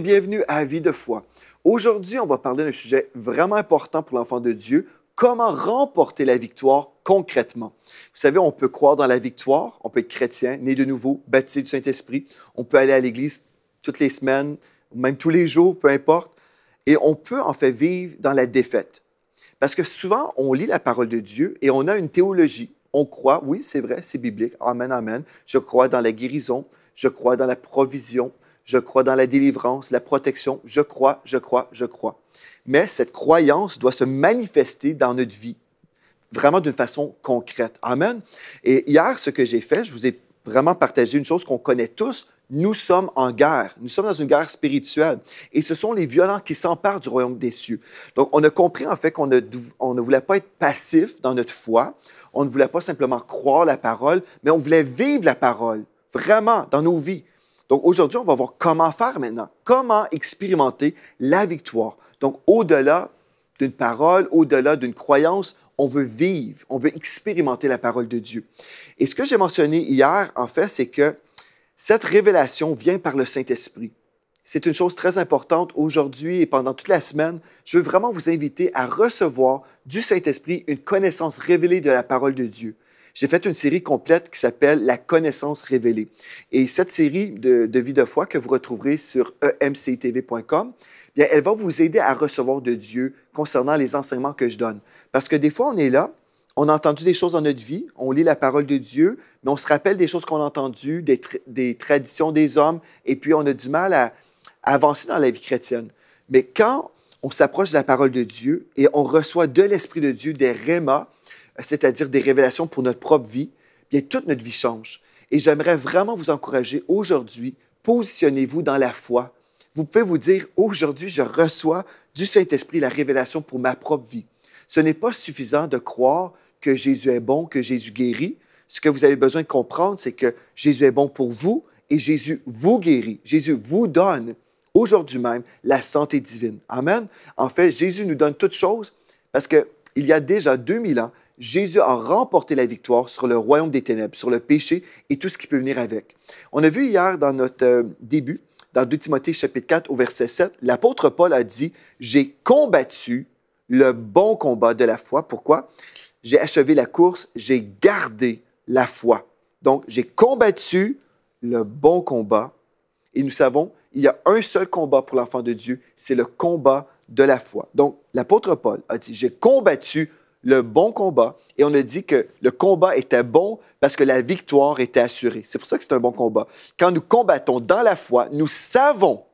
bienvenue à Vie de foi. Aujourd'hui, on va parler d'un sujet vraiment important pour l'enfant de Dieu, comment remporter la victoire concrètement. Vous savez, on peut croire dans la victoire, on peut être chrétien, né de nouveau, baptisé du Saint-Esprit, on peut aller à l'église toutes les semaines, même tous les jours, peu importe, et on peut en fait vivre dans la défaite. Parce que souvent, on lit la parole de Dieu et on a une théologie. On croit, oui, c'est vrai, c'est biblique, amen, amen, je crois dans la guérison, je crois dans la provision, je crois dans la délivrance, la protection, je crois, je crois, je crois. Mais cette croyance doit se manifester dans notre vie, vraiment d'une façon concrète. Amen. Et hier, ce que j'ai fait, je vous ai vraiment partagé une chose qu'on connaît tous. Nous sommes en guerre. Nous sommes dans une guerre spirituelle. Et ce sont les violents qui s'emparent du royaume des cieux. Donc, on a compris en fait qu'on ne, ne voulait pas être passif dans notre foi. On ne voulait pas simplement croire la parole, mais on voulait vivre la parole, vraiment, dans nos vies. Donc aujourd'hui, on va voir comment faire maintenant, comment expérimenter la victoire. Donc au-delà d'une parole, au-delà d'une croyance, on veut vivre, on veut expérimenter la parole de Dieu. Et ce que j'ai mentionné hier, en fait, c'est que cette révélation vient par le Saint-Esprit. C'est une chose très importante aujourd'hui et pendant toute la semaine. Je veux vraiment vous inviter à recevoir du Saint-Esprit une connaissance révélée de la parole de Dieu j'ai fait une série complète qui s'appelle La connaissance révélée. Et cette série de, vie de foi que vous retrouverez sur emctv.com, bien, elle va vous aider à recevoir de Dieu concernant les enseignements que je donne. Parce que des fois, on est là, on a entendu des choses dans notre vie, on lit la parole de Dieu, mais on se rappelle des choses qu'on a entendues, des, traditions des hommes, et puis on a du mal à, à avancer dans la vie chrétienne. Mais quand on s'approche de la parole de Dieu et on reçoit de l'Esprit de Dieu des rémas, c'est-à-dire des révélations pour notre propre vie, bien, toute notre vie change. Et j'aimerais vraiment vous encourager aujourd'hui, positionnez-vous dans la foi. Vous pouvez vous dire, aujourd'hui, je reçois du Saint-Esprit la révélation pour ma propre vie. Ce n'est pas suffisant de croire que Jésus est bon, que Jésus guérit. Ce que vous avez besoin de comprendre, c'est que Jésus est bon pour vous et Jésus vous guérit. Jésus vous donne aujourd'hui même la santé divine. Amen. En fait, Jésus nous donne toutes choses parce qu'il y a déjà 2000 ans, Jésus a remporté la victoire sur le royaume des ténèbres, sur le péché et tout ce qui peut venir avec. On a vu hier dans notre euh, début, dans 2 Timothée chapitre 4 au verset 7, l'apôtre Paul a dit, j'ai combattu le bon combat de la foi. Pourquoi? J'ai achevé la course, j'ai gardé la foi. Donc, j'ai combattu le bon combat. Et nous savons, il y a un seul combat pour l'enfant de Dieu, c'est le combat de la foi. Donc, l'apôtre Paul a dit, j'ai combattu le bon combat et on a dit que le combat était bon parce que la victoire était assurée. C'est pour ça que c'est un bon combat. Quand nous combattons dans la foi, nous savons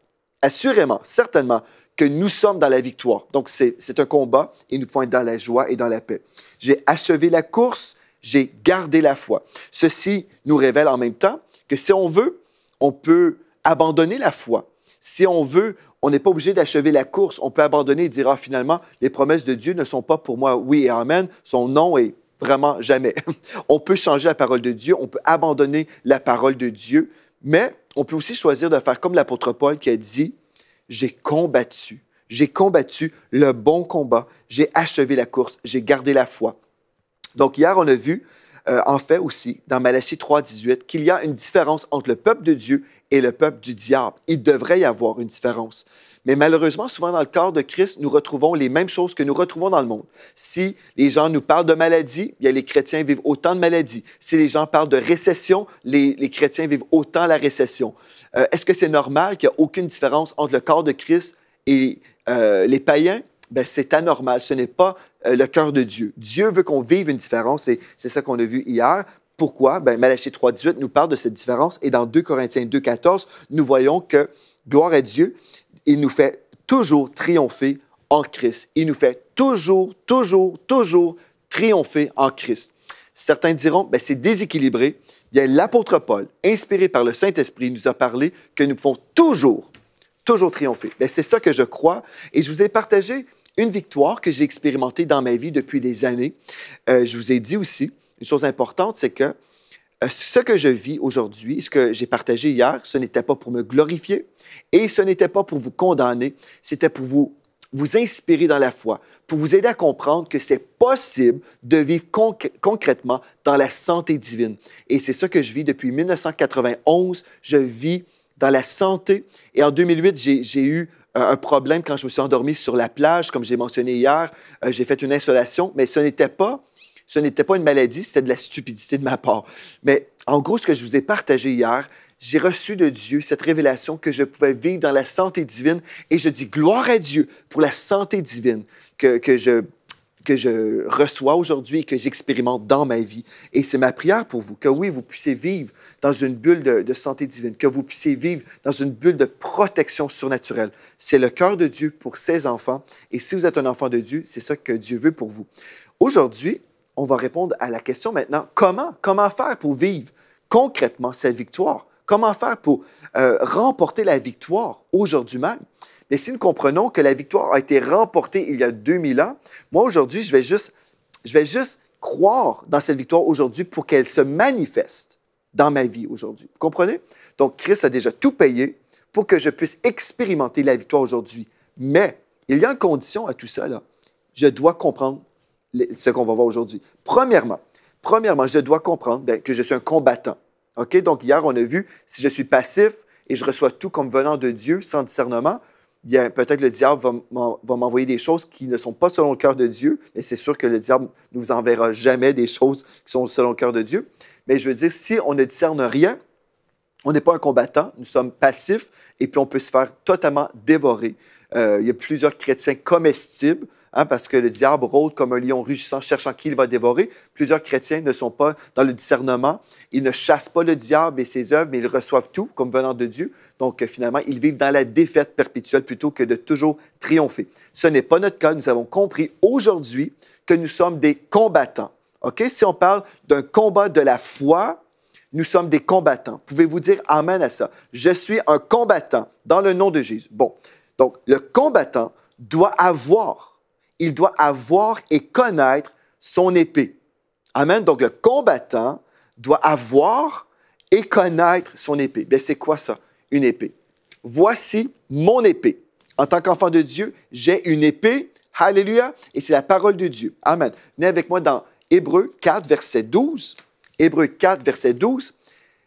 assurément, certainement, que nous sommes dans la victoire. Donc c'est un combat et nous pouvons être dans la joie et dans la paix. J'ai achevé la course, j'ai gardé la foi. Ceci nous révèle en même temps que si on veut, on peut abandonner la foi si on veut, on n'est pas obligé d'achever la course. On peut abandonner et dire, ah, finalement, les promesses de Dieu ne sont pas pour moi oui et amen. Son non est vraiment jamais. on peut changer la parole de Dieu, on peut abandonner la parole de Dieu, mais on peut aussi choisir de faire comme l'apôtre Paul qui a dit, j'ai combattu, j'ai combattu le bon combat, j'ai achevé la course, j'ai gardé la foi. Donc hier, on a vu euh, en fait aussi, dans Malachie 3.18, qu'il y a une différence entre le peuple de Dieu et le peuple du diable. Il devrait y avoir une différence. Mais malheureusement, souvent dans le corps de Christ, nous retrouvons les mêmes choses que nous retrouvons dans le monde. Si les gens nous parlent de maladie, a les chrétiens vivent autant de maladies. Si les gens parlent de récession, les, chrétiens vivent autant la récession. Euh, est-ce que c'est normal qu'il n'y a aucune différence entre le corps de Christ et euh, les païens? Ben, c'est anormal. Ce n'est pas euh, le cœur de Dieu. Dieu veut qu'on vive une différence et c'est ça qu'on a vu hier. Pourquoi? Bien, Malachie 3.18 nous parle de cette différence et dans 2 Corinthiens 2.14, nous voyons que, gloire à Dieu, il nous fait toujours triompher en Christ. Il nous fait toujours, toujours, toujours triompher en Christ. Certains diront, ben, c'est déséquilibré. Bien, l'apôtre Paul, inspiré par le Saint-Esprit, nous a parlé que nous pouvons toujours toujours triompher. Ben, c'est ça que je crois. Et je vous ai partagé une victoire que j'ai expérimentée dans ma vie depuis des années. Euh, je vous ai dit aussi, une chose importante, c'est que euh, ce que je vis aujourd'hui, ce que j'ai partagé hier, ce n'était pas pour me glorifier et ce n'était pas pour vous condamner, c'était pour vous vous inspirer dans la foi, pour vous aider à comprendre que c'est possible de vivre concrètement dans la santé divine. Et c'est ça que je vis depuis 1991. Je vis dans la santé. Et en 2008, j'ai eu euh, un problème quand je me suis endormi sur la plage, comme j'ai mentionné hier. Euh, j'ai fait une insolation, mais ce n'était pas, ce n'était pas une maladie, c'était de la stupidité de ma part. Mais en gros, ce que je vous ai partagé hier, j'ai reçu de Dieu cette révélation que je pouvais vivre dans la santé divine et je dis gloire à Dieu pour la santé divine que, que je que je reçois aujourd'hui et que j'expérimente dans ma vie. Et c'est ma prière pour vous, que oui, vous puissiez vivre dans une bulle de, santé divine, que vous puissiez vivre dans une bulle de protection surnaturelle. C'est le cœur de Dieu pour ses enfants. Et si vous êtes un enfant de Dieu, c'est ça que Dieu veut pour vous. Aujourd'hui, on va répondre à la question maintenant, comment, comment faire pour vivre concrètement cette victoire? Comment faire pour euh, remporter la victoire aujourd'hui même? Mais si nous comprenons que la victoire a été remportée il y a 2000 ans, moi aujourd'hui, je vais juste, croire dans cette victoire aujourd'hui pour qu'elle se manifeste dans ma vie aujourd'hui. Vous comprenez? Donc, Christ a déjà tout payé pour que je puisse expérimenter la victoire aujourd'hui. Mais il y a une condition à tout ça. Là. Je dois comprendre ce qu'on va voir aujourd'hui. Premièrement, premièrement, je dois comprendre ben, que je suis un combattant. Donc, hier, on a vu si je suis passif et je reçois tout comme venant de Dieu sans discernement, peut-être le diable va m'envoyer des choses qui ne sont pas selon le cœur de Dieu, mais c'est sûr que le diable ne vous enverra jamais des choses qui sont selon le cœur de Dieu. Mais je veux dire, si on ne discerne rien, on n'est pas un combattant, nous sommes passifs, et puis on peut se faire totalement dévorer. Euh, il y a plusieurs chrétiens comestibles Hein, parce que le diable rôde comme un lion rugissant, cherchant qui il va dévorer. Plusieurs chrétiens ne sont pas dans le discernement. Ils ne chassent pas le diable et ses œuvres, mais ils reçoivent tout comme venant de Dieu. Donc euh, finalement, ils vivent dans la défaite perpétuelle plutôt que de toujours triompher. Ce n'est pas notre cas. Nous avons compris aujourd'hui que nous sommes des combattants. OK? Si on parle d'un combat de la foi, nous sommes des combattants. Pouvez-vous dire Amen à ça? Je suis un combattant dans le nom de Jésus. Bon. Donc, le combattant doit avoir il doit avoir et connaître son épée. Amen. Donc le combattant doit avoir et connaître son épée. Bien, c'est quoi ça, une épée? Voici mon épée. En tant qu'enfant de Dieu, j'ai une épée. Alléluia. Et c'est la parole de Dieu. Amen. Venez avec moi dans Hébreu 4, verset 12. Hébreu 4, verset 12.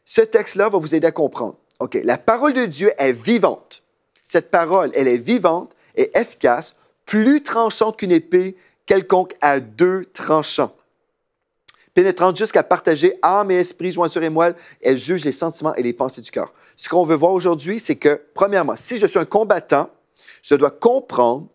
Ce texte-là va vous aider à comprendre. OK. La parole de Dieu est vivante. Cette parole, elle est vivante et efficace plus tranchante qu'une épée quelconque à deux tranchants. Pénétrante jusqu'à partager âme et esprit, jointure et moelle, elle juge les sentiments et les pensées du cœur. Ce qu'on veut voir aujourd'hui, c'est que, premièrement, si je suis un combattant, je dois comprendre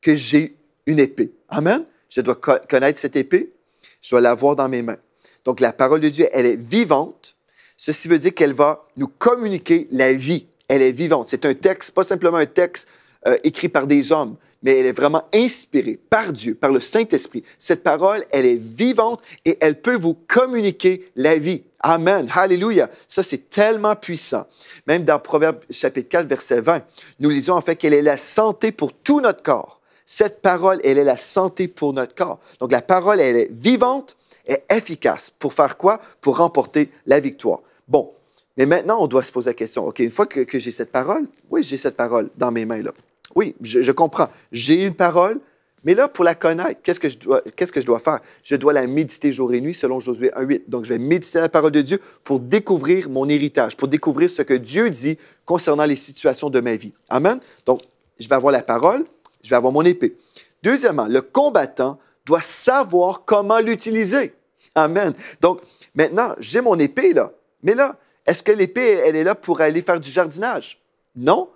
que j'ai une épée. Amen. Je dois connaître cette épée. Je dois l'avoir dans mes mains. Donc, la parole de Dieu, elle est vivante. Ceci veut dire qu'elle va nous communiquer la vie. Elle est vivante. C'est un texte, pas simplement un texte euh, écrit par des hommes, mais elle est vraiment inspirée par Dieu, par le Saint-Esprit. Cette parole, elle est vivante et elle peut vous communiquer la vie. Amen. Hallelujah. Ça, c'est tellement puissant. Même dans Proverbe chapitre 4, verset 20, nous lisons en fait qu'elle est la santé pour tout notre corps. Cette parole, elle est la santé pour notre corps. Donc la parole, elle est vivante et efficace. Pour faire quoi? Pour remporter la victoire. Bon, mais maintenant, on doit se poser la question, OK, une fois que j'ai cette parole, oui, j'ai cette parole dans mes mains, là. Oui, je, comprends. J'ai une parole, mais là, pour la connaître, qu'est-ce que je dois, qu'est-ce que je dois faire? Je dois la méditer jour et nuit, selon Josué 1.8. Donc, je vais méditer la parole de Dieu pour découvrir mon héritage, pour découvrir ce que Dieu dit concernant les situations de ma vie. Amen. Donc, je vais avoir la parole, je vais avoir mon épée. Deuxièmement, le combattant doit savoir comment l'utiliser. Amen. Donc, maintenant, j'ai mon épée, là. Mais là, est-ce que l'épée, elle est là pour aller faire du jardinage? Non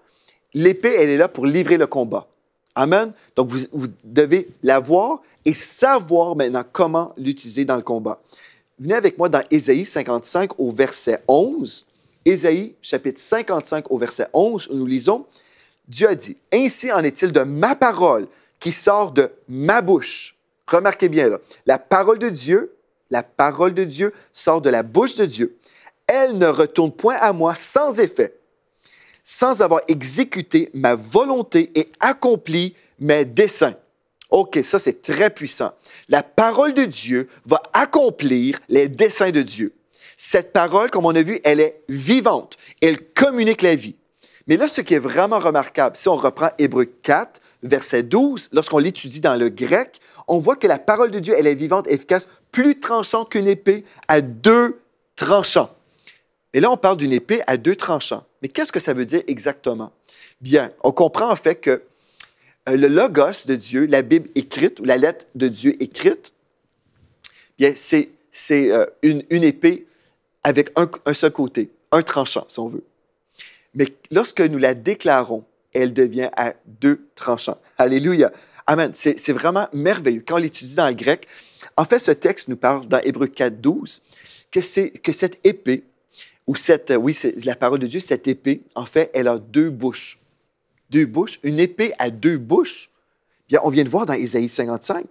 l'épée, elle est là pour livrer le combat. Amen. Donc, vous, devez devez voir et savoir maintenant comment l'utiliser dans le combat. Venez avec moi dans Ésaïe 55 au verset 11. Ésaïe chapitre 55 au verset 11, où nous lisons, Dieu a dit, Ainsi en est-il de ma parole qui sort de ma bouche. Remarquez bien là, la parole de Dieu, la parole de Dieu sort de la bouche de Dieu. Elle ne retourne point à moi sans effet, sans avoir exécuté ma volonté et accompli mes desseins. OK, ça c'est très puissant. La parole de Dieu va accomplir les desseins de Dieu. Cette parole, comme on a vu, elle est vivante. Elle communique la vie. Mais là, ce qui est vraiment remarquable, si on reprend Hébreu 4, verset 12, lorsqu'on l'étudie dans le grec, on voit que la parole de Dieu, elle est vivante, efficace, plus tranchante qu'une épée, à deux tranchants. Et là, on parle d'une épée à deux tranchants. Mais qu'est-ce que ça veut dire exactement? Bien, on comprend en fait que euh, le logos de Dieu, la Bible écrite ou la lettre de Dieu écrite, bien, c'est, c'est euh, une, épée avec un, seul côté, un tranchant, si on veut. Mais lorsque nous la déclarons, elle devient à deux tranchants. Alléluia. Amen. C'est, vraiment merveilleux. Quand on l'étudie dans le grec, en fait, ce texte nous parle dans Hébreu 4, 12, que, c'est, que cette épée, ou cette, euh, oui, la parole de Dieu, cette épée, en fait, elle a deux bouches. Deux bouches. Une épée à deux bouches. Bien, on vient de voir dans Isaïe 55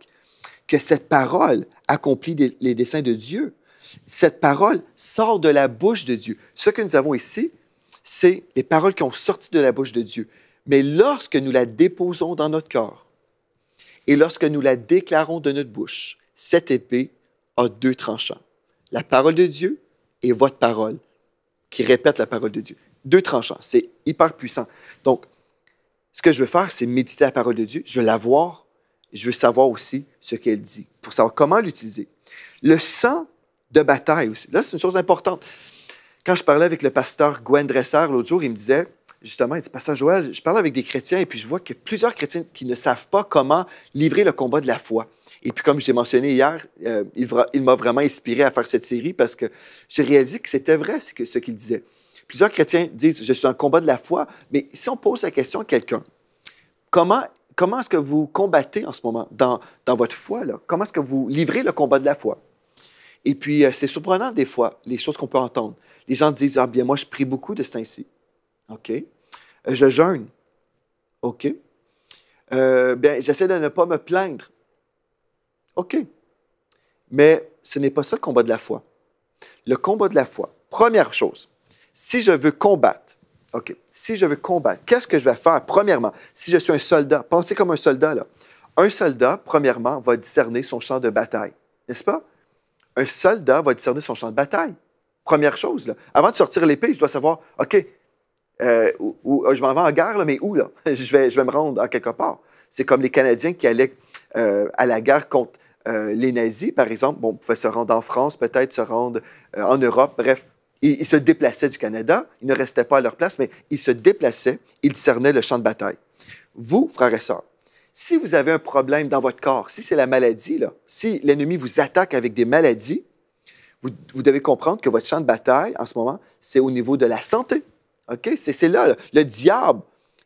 que cette parole accomplit les desseins de Dieu. Cette parole sort de la bouche de Dieu. Ce que nous avons ici, c'est les paroles qui ont sorti de la bouche de Dieu. Mais lorsque nous la déposons dans notre corps et lorsque nous la déclarons de notre bouche, cette épée a deux tranchants. La parole de Dieu et votre parole qui répète la parole de Dieu. Deux tranchants, c'est hyper puissant. Donc, ce que je veux faire, c'est méditer la parole de Dieu. Je veux la voir. Je veux savoir aussi ce qu'elle dit pour savoir comment l'utiliser. Le sang de bataille aussi. Là, c'est une chose importante. Quand je parlais avec le pasteur Gwen Dresser l'autre jour, il me disait, justement, il dit, Pasteur Joël, je parle avec des chrétiens et puis je vois que plusieurs chrétiens qui ne savent pas comment livrer le combat de la foi. Et puis, comme j'ai mentionné hier, euh, il, m'a vraiment inspiré à faire cette série parce que j'ai réalisé que c'était vrai ce qu'il disait. Plusieurs chrétiens disent Je suis en combat de la foi, mais si on pose la question à quelqu'un, comment, comment est-ce que vous combattez en ce moment dans, votre foi là? Comment est-ce que vous livrez le combat de la foi Et puis, euh, c'est surprenant des fois, les choses qu'on peut entendre. Les gens disent Ah, bien, moi, je prie beaucoup de ce temps OK. Euh, je jeûne. OK. bien, j'essaie de ne pas me plaindre. OK. Mais ce n'est pas ça le combat de la foi. Le combat de la foi, première chose, si je veux combattre, OK, si je veux combattre, qu'est-ce que je vais faire? Premièrement, si je suis un soldat, pensez comme un soldat, là. Un soldat, premièrement, va discerner son champ de bataille, n'est-ce pas? Un soldat va discerner son champ de bataille. Première chose, là. Avant de sortir l'épée, je dois savoir, OK, euh, où, je m'en vais en guerre, là, mais où, là? je, vais, me rendre à quelque part. C'est comme les Canadiens qui allaient euh, à la guerre contre euh, les nazis, par exemple, bon, pouvaient se rendre en France, peut-être se rendre euh, en Europe, bref, ils, se déplaçaient du Canada, ils ne restaient pas à leur place, mais ils se déplaçaient, ils cernaient le champ de bataille. Vous, frères et sœurs, si vous avez un problème dans votre corps, si c'est la maladie, là, si l'ennemi vous attaque avec des maladies, vous, devez comprendre que votre champ de bataille, en ce moment, c'est au niveau de la santé. OK? C'est là, Le diable,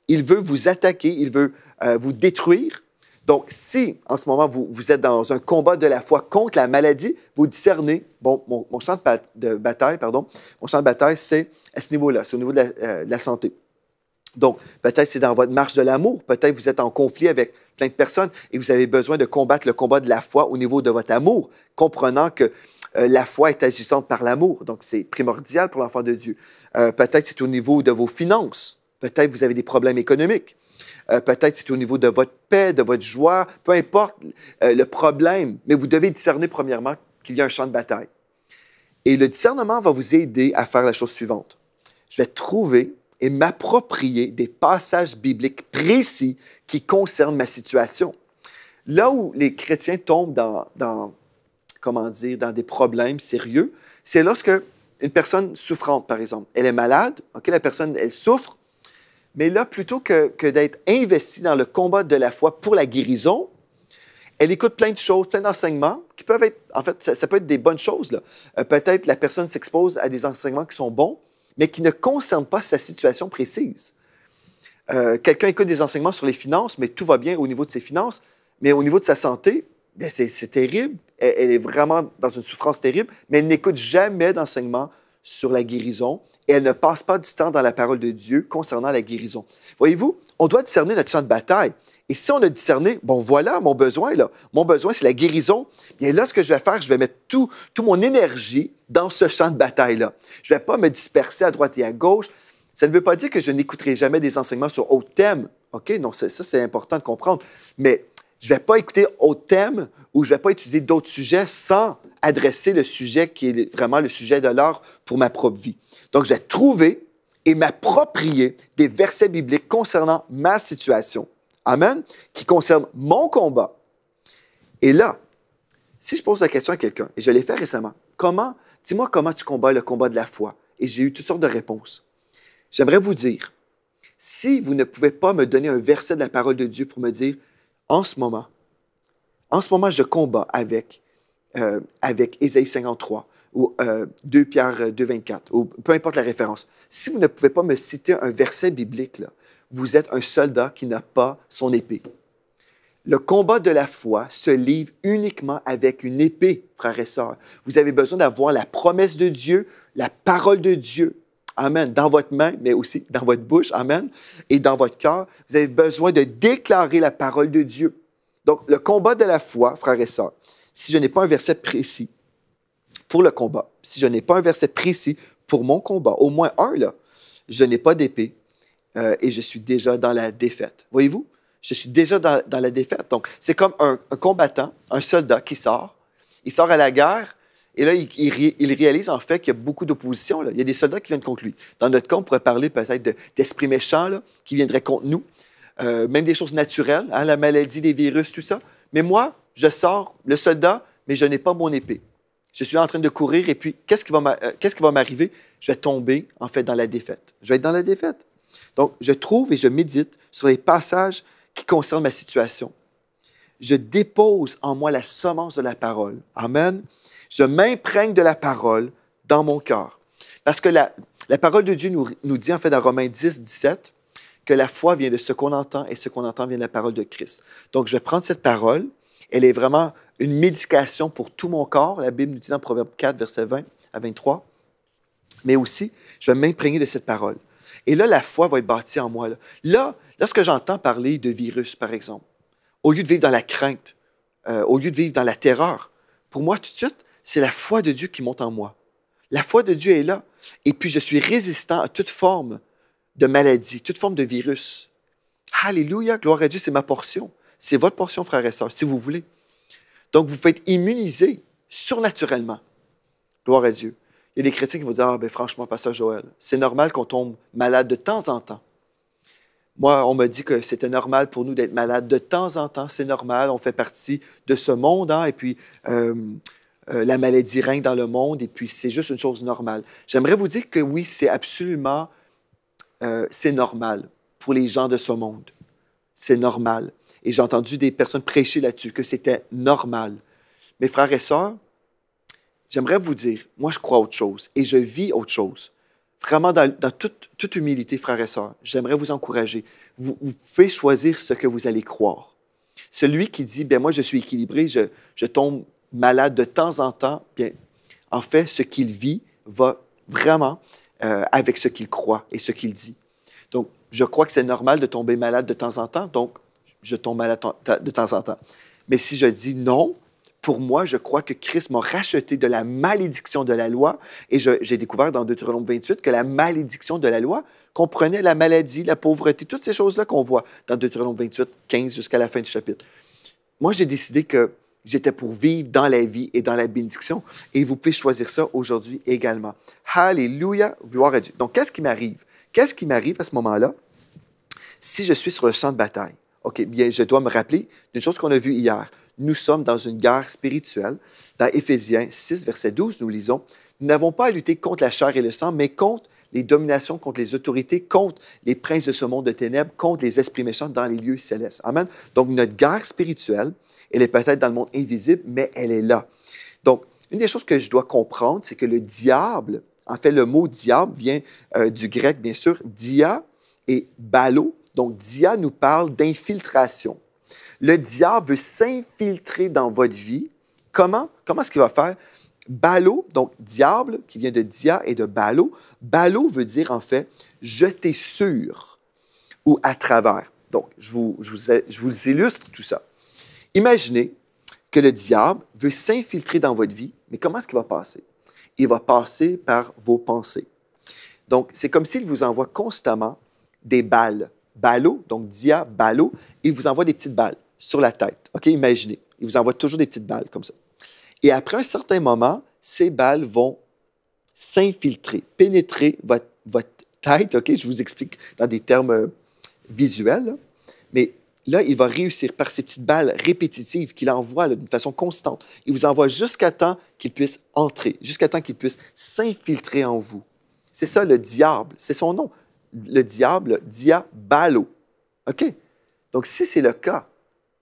il veut vous attaquer, il veut euh, vous détruire donc, si en ce moment vous, vous, êtes dans un combat de la foi contre la maladie, vous discernez, bon, mon, champ de, bataille, pardon, mon champ de bataille, c'est à ce niveau-là, c'est au niveau euh, de la, santé. Donc, peut-être c'est dans votre marche de l'amour, peut-être vous êtes en conflit avec plein de personnes et vous avez besoin de combattre le combat de la foi au niveau de votre amour, comprenant que euh, la foi est agissante par l'amour. Donc, c'est primordial pour l'enfant de Dieu. Euh, peut-être c'est au niveau de vos finances. Peut-être vous avez des problèmes économiques. Euh, peut-être c'est au niveau de votre paix, de votre joie, peu importe euh, le problème, mais vous devez discerner premièrement qu'il y a un champ de bataille. Et le discernement va vous aider à faire la chose suivante. Je vais trouver et m'approprier des passages bibliques précis qui concernent ma situation. Là où les chrétiens tombent dans, dans comment dire, dans des problèmes sérieux, c'est lorsque une personne souffrante, par exemple, elle est malade, ok, la personne, elle souffre, mais là, plutôt que, d'être investie dans le combat de la foi pour la guérison, elle écoute plein de choses, plein d'enseignements qui peuvent être, en fait, ça, peut être des bonnes choses. Euh, peut-être la personne s'expose à des enseignements qui sont bons, mais qui ne concernent pas sa situation précise. Euh, quelqu'un écoute des enseignements sur les finances, mais tout va bien au niveau de ses finances, mais au niveau de sa santé, ben, c'est terrible. elle, est vraiment dans une souffrance terrible, mais elle n'écoute jamais d'enseignements sur la guérison et elle ne passe pas du temps dans la parole de Dieu concernant la guérison. Voyez-vous, on doit discerner notre champ de bataille. Et si on a discerné, bon, voilà mon besoin, là. Mon besoin, c'est la guérison. Bien là, ce que je vais faire, je vais mettre tout, toute mon énergie dans ce champ de bataille-là. Je ne vais pas me disperser à droite et à gauche. Ça ne veut pas dire que je n'écouterai jamais des enseignements sur haut thème. OK? Non, ça, c'est important de comprendre. Mais je ne vais pas écouter haut thème ou je ne vais pas étudier d'autres sujets sans adresser le sujet qui est vraiment le sujet de l'heure pour ma propre vie. Donc, je vais trouver et m'approprier des versets bibliques concernant ma situation. Amen. Qui concernent mon combat. Et là, si je pose la question à quelqu'un, et je l'ai fait récemment, comment, dis-moi comment tu combats le combat de la foi? Et j'ai eu toutes sortes de réponses. J'aimerais vous dire, si vous ne pouvez pas me donner un verset de la parole de Dieu pour me dire, en ce moment, en ce moment, je combats avec euh, avec Ésaïe 53 ou 2 euh, Pierre 2, euh, 24, ou peu importe la référence, si vous ne pouvez pas me citer un verset biblique, là, vous êtes un soldat qui n'a pas son épée. Le combat de la foi se livre uniquement avec une épée, frères et sœurs. Vous avez besoin d'avoir la promesse de Dieu, la parole de Dieu, Amen, dans votre main, mais aussi dans votre bouche, Amen, et dans votre cœur. Vous avez besoin de déclarer la parole de Dieu. Donc, le combat de la foi, frères et sœurs, si je n'ai pas un verset précis pour le combat, si je n'ai pas un verset précis pour mon combat, au moins un, là, je n'ai pas d'épée euh, et je suis déjà dans la défaite. Voyez-vous? Je suis déjà dans, la défaite. Donc, c'est comme un, combattant, un soldat qui sort. Il sort à la guerre et là, il, réalise en fait qu'il y a beaucoup d'opposition. Il y a des soldats qui viennent contre lui. Dans notre cas, on pourrait parler peut-être d'esprits méchants qui viendraient contre nous, euh, même des choses naturelles, hein, la maladie, des virus, tout ça. Mais moi, je sors le soldat, mais je n'ai pas mon épée. Je suis en train de courir et puis euh, qu'est-ce qui va m'arriver? Je vais tomber, en fait, dans la défaite. Je vais être dans la défaite. Donc, je trouve et je médite sur les passages qui concernent ma situation. Je dépose en moi la semence de la parole. Amen. Je m'imprègne de la parole dans mon cœur. Parce que la, la parole de Dieu nous, dit, en fait, dans Romains 10, 17, que la foi vient de ce qu'on entend et ce qu'on entend vient de la parole de Christ. Donc, je vais prendre cette parole, elle est vraiment une médication pour tout mon corps. La Bible nous dit dans Proverbe 4, verset 20 à 23. Mais aussi, je vais m'imprégner de cette parole. Et là, la foi va être bâtie en moi. Là, lorsque j'entends parler de virus, par exemple, au lieu de vivre dans la crainte, euh, au lieu de vivre dans la terreur, pour moi, tout de suite, c'est la foi de Dieu qui monte en moi. La foi de Dieu est là. Et puis, je suis résistant à toute forme de maladie, toute forme de virus. Alléluia, gloire à Dieu, c'est ma portion. C'est votre portion, frère et sœurs, si vous voulez. Donc, vous faites immuniser surnaturellement. Gloire à Dieu. Il y a des chrétiens qui vont dire Ah, ben franchement, Pasteur Joël, c'est normal qu'on tombe malade de temps en temps. Moi, on me dit que c'était normal pour nous d'être malade de temps en temps. C'est normal, on fait partie de ce monde, hein, et puis euh, euh, la maladie règne dans le monde, et puis c'est juste une chose normale. J'aimerais vous dire que oui, c'est absolument, euh, c'est normal pour les gens de ce monde. C'est normal. Et j'ai entendu des personnes prêcher là-dessus, que c'était normal. Mes frères et sœurs, j'aimerais vous dire, moi, je crois autre chose et je vis autre chose. Vraiment, dans, toute, humilité, frères et sœurs, j'aimerais vous encourager. Vous, vous, pouvez choisir ce que vous allez croire. Celui qui dit, bien, moi, je suis équilibré, je, je tombe malade de temps en temps, bien, en fait, ce qu'il vit va vraiment euh, avec ce qu'il croit et ce qu'il dit. Donc, je crois que c'est normal de tomber malade de temps en temps, donc je tombe malade de temps en temps. Mais si je dis non, pour moi, je crois que Christ m'a racheté de la malédiction de la loi. Et j'ai découvert dans Deutéronome 28 que la malédiction de la loi comprenait la maladie, la pauvreté, toutes ces choses-là qu'on voit dans Deutéronome 28, 15 jusqu'à la fin du chapitre. Moi, j'ai décidé que j'étais pour vivre dans la vie et dans la bénédiction. Et vous pouvez choisir ça aujourd'hui également. Alléluia, gloire à Dieu. Donc, qu'est-ce qui m'arrive? Qu'est-ce qui m'arrive à ce moment-là si je suis sur le champ de bataille? OK, bien, je dois me rappeler d'une chose qu'on a vue hier. Nous sommes dans une guerre spirituelle. Dans Éphésiens 6, verset 12, nous lisons Nous n'avons pas à lutter contre la chair et le sang, mais contre les dominations, contre les autorités, contre les princes de ce monde de ténèbres, contre les esprits méchants dans les lieux célestes. Amen. Donc, notre guerre spirituelle, elle est peut-être dans le monde invisible, mais elle est là. Donc, une des choses que je dois comprendre, c'est que le diable, en fait, le mot diable vient euh, du grec, bien sûr, dia et balo, donc, Dia nous parle d'infiltration. Le diable veut s'infiltrer dans votre vie. Comment? Comment est-ce qu'il va faire? Balo, donc diable, qui vient de dia et de balo. Balo veut dire en fait jeter sur ou à travers. Donc, je vous, je vous, je vous illustre tout ça. Imaginez que le diable veut s'infiltrer dans votre vie, mais comment est-ce qu'il va passer? Il va passer par vos pensées. Donc, c'est comme s'il vous envoie constamment des balles ballot, donc dia-ballot, il vous envoie des petites balles sur la tête. OK, imaginez. Il vous envoie toujours des petites balles comme ça. Et après un certain moment, ces balles vont s'infiltrer, pénétrer votre, votre tête. OK, je vous explique dans des termes euh, visuels. Mais là, il va réussir par ces petites balles répétitives qu'il envoie d'une façon constante. Il vous envoie jusqu'à temps qu'il puisse entrer, jusqu'à temps qu'il puisse s'infiltrer en vous. C'est ça le diable, c'est son nom le diable, diabalo. OK? Donc, si c'est le cas,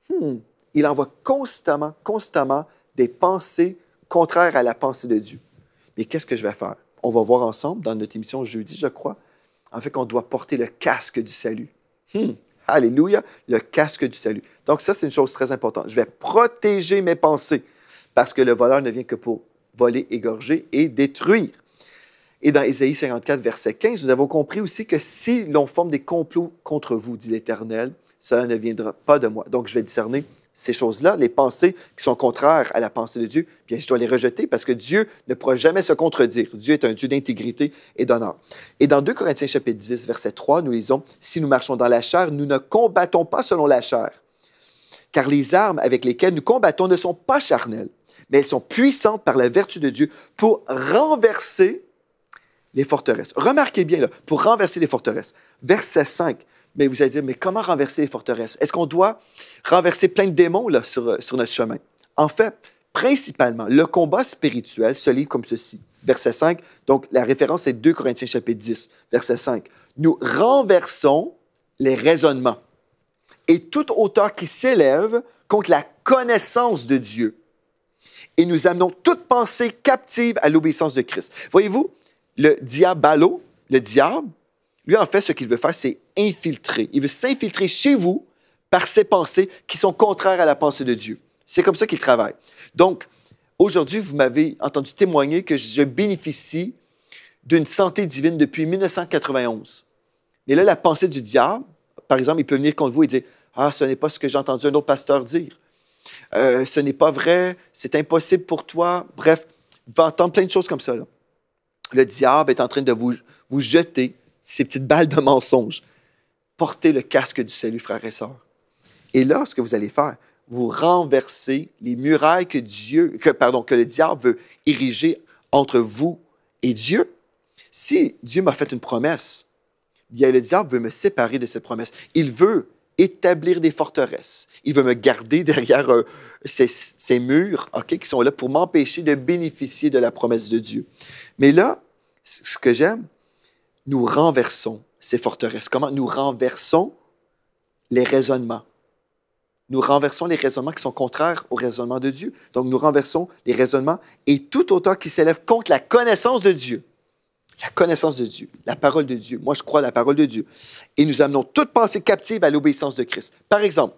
hmm, il envoie constamment, constamment des pensées contraires à la pensée de Dieu. Mais qu'est-ce que je vais faire? On va voir ensemble dans notre émission jeudi, je crois, en fait qu'on doit porter le casque du salut. Hmm, alléluia, le casque du salut. Donc ça, c'est une chose très importante. Je vais protéger mes pensées parce que le voleur ne vient que pour voler, égorger et détruire. Et dans Ésaïe 54, verset 15, nous avons compris aussi que si l'on forme des complots contre vous, dit l'Éternel, cela ne viendra pas de moi. Donc, je vais discerner ces choses-là, les pensées qui sont contraires à la pensée de Dieu, bien, je dois les rejeter parce que Dieu ne pourra jamais se contredire. Dieu est un Dieu d'intégrité et d'honneur. Et dans 2 Corinthiens chapitre 10, verset 3, nous lisons, Si nous marchons dans la chair, nous ne combattons pas selon la chair, car les armes avec lesquelles nous combattons ne sont pas charnelles, mais elles sont puissantes par la vertu de Dieu pour renverser les forteresses. Remarquez bien, là, pour renverser les forteresses, verset 5, mais vous allez dire, mais comment renverser les forteresses? Est-ce qu'on doit renverser plein de démons là, sur, euh, notre chemin? En fait, principalement, le combat spirituel se lit comme ceci. Verset 5, donc la référence est 2 Corinthiens chapitre 10, verset 5. Nous renversons les raisonnements et toute hauteur qui s'élève contre la connaissance de Dieu. Et nous amenons toute pensée captive à l'obéissance de Christ. Voyez-vous, le diabalo, le diable, lui, en fait, ce qu'il veut faire, c'est infiltrer. Il veut s'infiltrer chez vous par ses pensées qui sont contraires à la pensée de Dieu. C'est comme ça qu'il travaille. Donc, aujourd'hui, vous m'avez entendu témoigner que je bénéficie d'une santé divine depuis 1991. Mais là, la pensée du diable, par exemple, il peut venir contre vous et dire Ah, ce n'est pas ce que j'ai entendu un autre pasteur dire. Euh, ce n'est pas vrai, c'est impossible pour toi. Bref, il va entendre plein de choses comme ça le diable est en train de vous, vous jeter ces petites balles de mensonges. Portez le casque du salut, frères et sœurs. Et là, ce que vous allez faire, vous renversez les murailles que Dieu, que, pardon, que le diable veut ériger entre vous et Dieu. Si Dieu m'a fait une promesse, bien le diable veut me séparer de cette promesse. Il veut établir des forteresses. Il veut me garder derrière euh, ces, murs qui sont là pour m'empêcher de bénéficier de la promesse de Dieu. Mais là, ce que j'aime, nous renversons ces forteresses. Comment nous renversons les raisonnements? Nous renversons les raisonnements qui sont contraires aux raisonnements de Dieu. Donc, nous renversons les raisonnements et tout autant qui s'élève contre la connaissance de Dieu la connaissance de Dieu, la parole de Dieu. Moi, je crois à la parole de Dieu. Et nous amenons toute pensée captive à l'obéissance de Christ. Par exemple,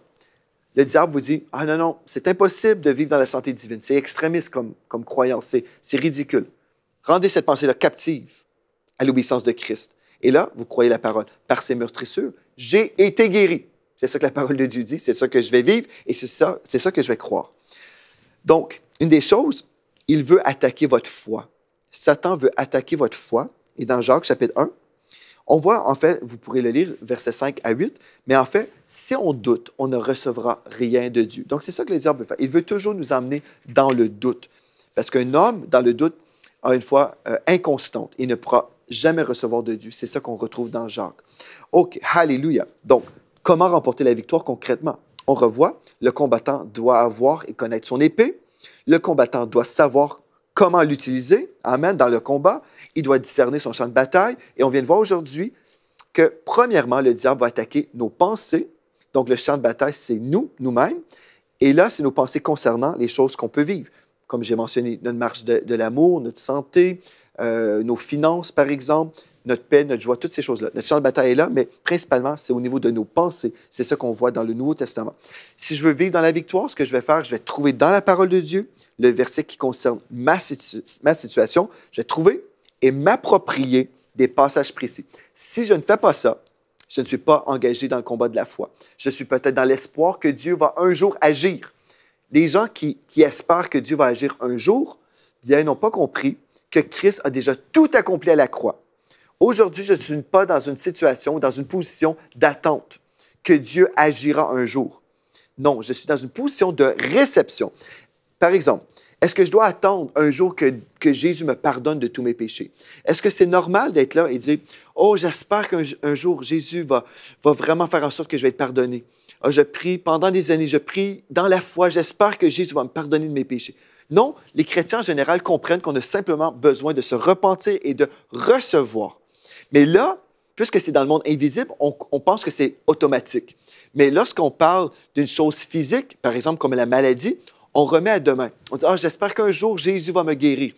le diable vous dit Ah non, non, c'est impossible de vivre dans la santé divine. C'est extrémiste comme, croyance. C'est ridicule. Rendez cette pensée-là captive à l'obéissance de Christ. Et là, vous croyez la parole. Par ses meurtrissures, j'ai été guéri. C'est ça que la parole de Dieu dit. C'est ça que je vais vivre et c'est ça, ça que je vais croire. Donc, une des choses, il veut attaquer votre foi Satan veut attaquer votre foi. Et dans Jacques chapitre 1, on voit, en fait, vous pourrez le lire, versets 5 à 8, mais en fait, si on doute, on ne recevra rien de Dieu. Donc, c'est ça que le diable veut faire. Il veut toujours nous emmener dans le doute. Parce qu'un homme, dans le doute, a une foi euh, inconstante. Il ne pourra jamais recevoir de Dieu. C'est ça qu'on retrouve dans Jacques. OK, hallelujah. Donc, comment remporter la victoire concrètement? On revoit, le combattant doit avoir et connaître son épée. Le combattant doit savoir comment l'utiliser. Amen. Dans le combat, il doit discerner son champ de bataille. Et on vient de voir aujourd'hui que, premièrement, le diable va attaquer nos pensées. Donc, le champ de bataille, c'est nous, nous-mêmes. Et là, c'est nos pensées concernant les choses qu'on peut vivre. Comme j'ai mentionné, notre marche de, l'amour, notre santé, euh, nos finances, par exemple, notre paix, notre joie, toutes ces choses-là. Notre champ de bataille est là, mais principalement, c'est au niveau de nos pensées. C'est ce qu'on voit dans le Nouveau Testament. Si je veux vivre dans la victoire, ce que je vais faire, je vais trouver dans la parole de Dieu le verset qui concerne ma, ma situation. Je vais trouver et m'approprier des passages précis. Si je ne fais pas ça, je ne suis pas engagé dans le combat de la foi. Je suis peut-être dans l'espoir que Dieu va un jour agir. Les gens qui, qui espèrent que Dieu va agir un jour, bien, n'ont pas compris que Christ a déjà tout accompli à la croix Aujourd'hui, je ne suis pas dans une situation, dans une position d'attente que Dieu agira un jour. Non, je suis dans une position de réception. Par exemple, est-ce que je dois attendre un jour que, Jésus me pardonne de tous mes péchés? Est-ce que c'est normal d'être là et dire, oh, j'espère qu'un jour Jésus va, va vraiment faire en sorte que je vais être pardonné? Oh, je prie pendant des années, je prie dans la foi, j'espère que Jésus va me pardonner de mes péchés. Non, les chrétiens en général comprennent qu'on a simplement besoin de se repentir et de recevoir mais là, puisque c'est dans le monde invisible, on, pense que c'est automatique. Mais lorsqu'on parle d'une chose physique, par exemple comme la maladie, on remet à demain. On dit, ah, j'espère qu'un jour Jésus va me guérir.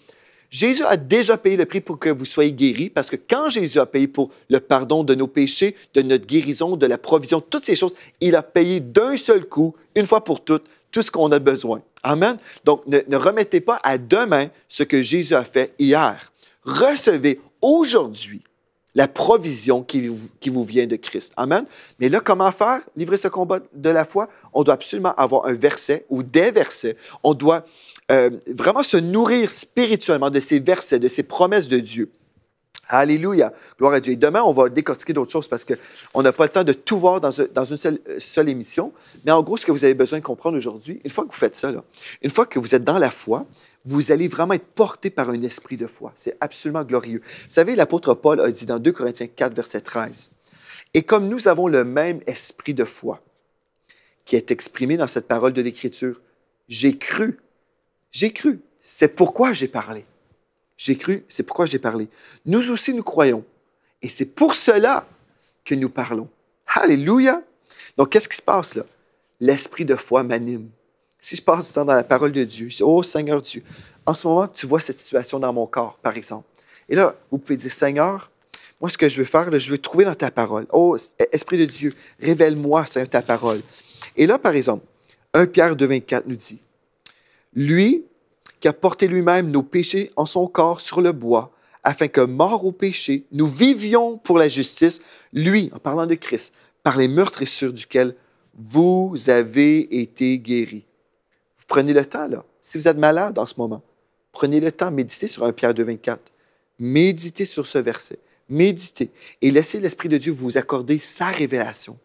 Jésus a déjà payé le prix pour que vous soyez guéris, parce que quand Jésus a payé pour le pardon de nos péchés, de notre guérison, de la provision, toutes ces choses, il a payé d'un seul coup, une fois pour toutes, tout ce qu'on a besoin. Amen. Donc, ne, remettez pas à demain ce que Jésus a fait hier. Recevez aujourd'hui la provision qui vous, vient de Christ. Amen. Mais là, comment faire? Livrer ce combat de la foi, on doit absolument avoir un verset ou des versets. On doit euh, vraiment se nourrir spirituellement de ces versets, de ces promesses de Dieu. Alléluia. Gloire à Dieu. Et demain, on va décortiquer d'autres choses parce qu'on n'a pas le temps de tout voir dans, une euh, seule, émission. Mais en gros, ce que vous avez besoin de comprendre aujourd'hui, une fois que vous faites ça, une fois que vous êtes dans la foi, vous allez vraiment être porté par un esprit de foi. C'est absolument glorieux. Vous savez, l'apôtre Paul a dit dans 2 Corinthiens 4, verset 13, Et comme nous avons le même esprit de foi qui est exprimé dans cette parole de l'Écriture, j'ai cru, j'ai cru, c'est pourquoi j'ai parlé. J'ai cru, c'est pourquoi j'ai parlé. Nous aussi, nous croyons. Et c'est pour cela que nous parlons. Alléluia. Donc, qu'est-ce qui se passe là? L'esprit de foi m'anime. Si je passe du temps dans la parole de Dieu, je dis, oh Seigneur Dieu, en ce moment, tu vois cette situation dans mon corps, par exemple. Et là, vous pouvez dire, Seigneur, moi, ce que je veux faire, je veux trouver dans ta parole. Oh, Esprit de Dieu, révèle-moi, Seigneur, ta parole. Et là, par exemple, 1 Pierre 2, 24 nous dit, Lui qui a porté lui-même nos péchés en son corps sur le bois, afin que, mort au péché, nous vivions pour la justice, lui, en parlant de Christ, par les meurtres et meurtrissures duquel vous avez été guéris. Prenez le temps, là. Si vous êtes malade en ce moment, prenez le temps, méditez sur un Pierre 24. Méditez sur ce verset. Méditez et laissez l'Esprit de Dieu vous accorder sa révélation.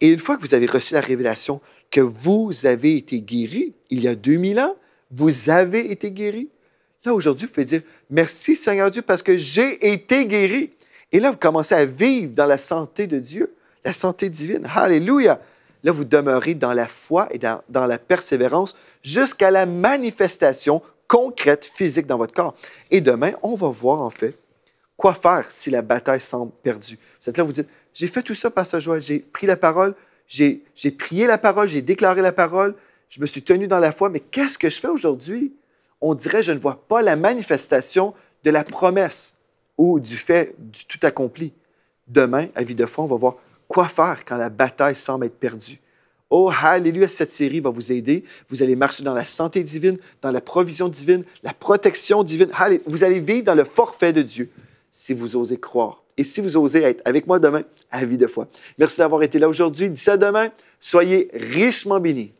Et une fois que vous avez reçu la révélation que vous avez été guéri il y a 2000 ans, vous avez été guéri. Là, aujourd'hui, vous pouvez dire Merci Seigneur Dieu parce que j'ai été guéri. Et là, vous commencez à vivre dans la santé de Dieu, la santé divine. Alléluia. Là, vous demeurez dans la foi et dans, la persévérance jusqu'à la manifestation concrète, physique dans votre corps. Et demain, on va voir en fait quoi faire si la bataille semble perdue. Vous êtes là, vous dites, j'ai fait tout ça, sa Joël, j'ai pris la parole, j'ai prié la parole, j'ai déclaré la parole, je me suis tenu dans la foi, mais qu'est-ce que je fais aujourd'hui? On dirait, je ne vois pas la manifestation de la promesse ou du fait du tout accompli. Demain, à vie de foi, on va voir Quoi faire quand la bataille semble être perdue? Oh, hallelujah, cette série va vous aider. Vous allez marcher dans la santé divine, dans la provision divine, la protection divine. Allez, vous allez vivre dans le forfait de Dieu si vous osez croire et si vous osez être avec moi demain à vie de foi. Merci d'avoir été là aujourd'hui. D'ici ça demain, soyez richement bénis.